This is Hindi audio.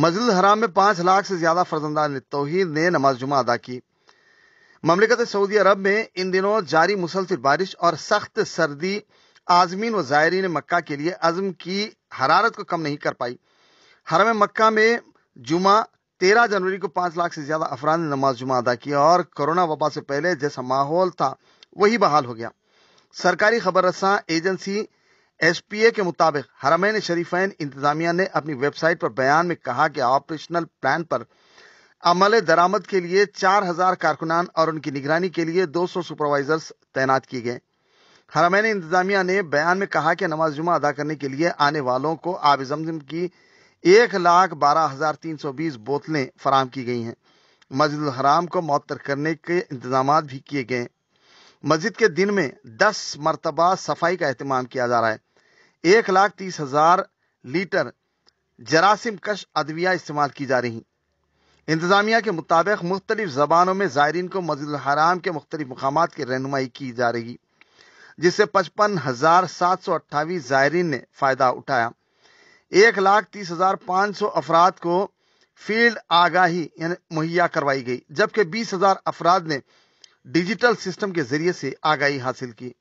मस्जिद हराम में पांच लाख से ज्यादा फर्जंदा तोहहीद ने नमाज जुमा अदा की ममलिकत सऊदी अरब में इन दिनों जारी मुसलसिल बारिश और सख्त सर्दी आजमीन व ज़ायरीन मक्का के लिए अज़म की हरारत को कम नहीं कर पाई हरम मक्का में जुमा तेरह जनवरी को पांच लाख से ज्यादा अफराद ने नमाज जुमा अदा किया और कोरोना वबा से पहले जैसा माहौल था वही बहाल हो गया सरकारी खबर रसा एजेंसी एस पी ए के मुताबिक हरमैन शरीफैन इंतजामिया ने अपनी वेबसाइट पर बयान में कहा कि ऑपरेशनल प्लान पर अमल दरामद के लिए चार हजार कारकुनान और उनकी निगरानी के लिए दो सौ सुपरवाइजर्स तैनात किए गए हरमैन इंतजामिया ने बयान में कहा कि नमाज जुमा अदा करने के लिए आने वालों को आब जमजम की एक लाख बारह हजार तीन सौ बीस बोतलें फराम की गई हैं मस्जिद हराम को मअतर करने के इंतजाम भी किए गए मस्जिद के दिन में दस मरतबा सफाई का अहतमाम किया जा रहा है एक लाख तीस हजार लीटर जरासिम कश अदविया इस्तेमाल की जा रही इंतजामिया के मुताबिक मुख्तलिफ जबानों में ज़ायरीन को मस्जिद हराम के मुख्तलिफ मकाम की रहनुमाई की जा रही जिससे पचपन हजार सात सौ अट्ठावी ज़ायरीन ने फ़ायदा उठाया एक लाख तीस हजार पांच सौ अफराद को फील्ड आगाही मुहैया करवाई गई जबकि बीस हजार अफराद ने डिजिटल सिस्टम के जरिए से आगाही हासिल की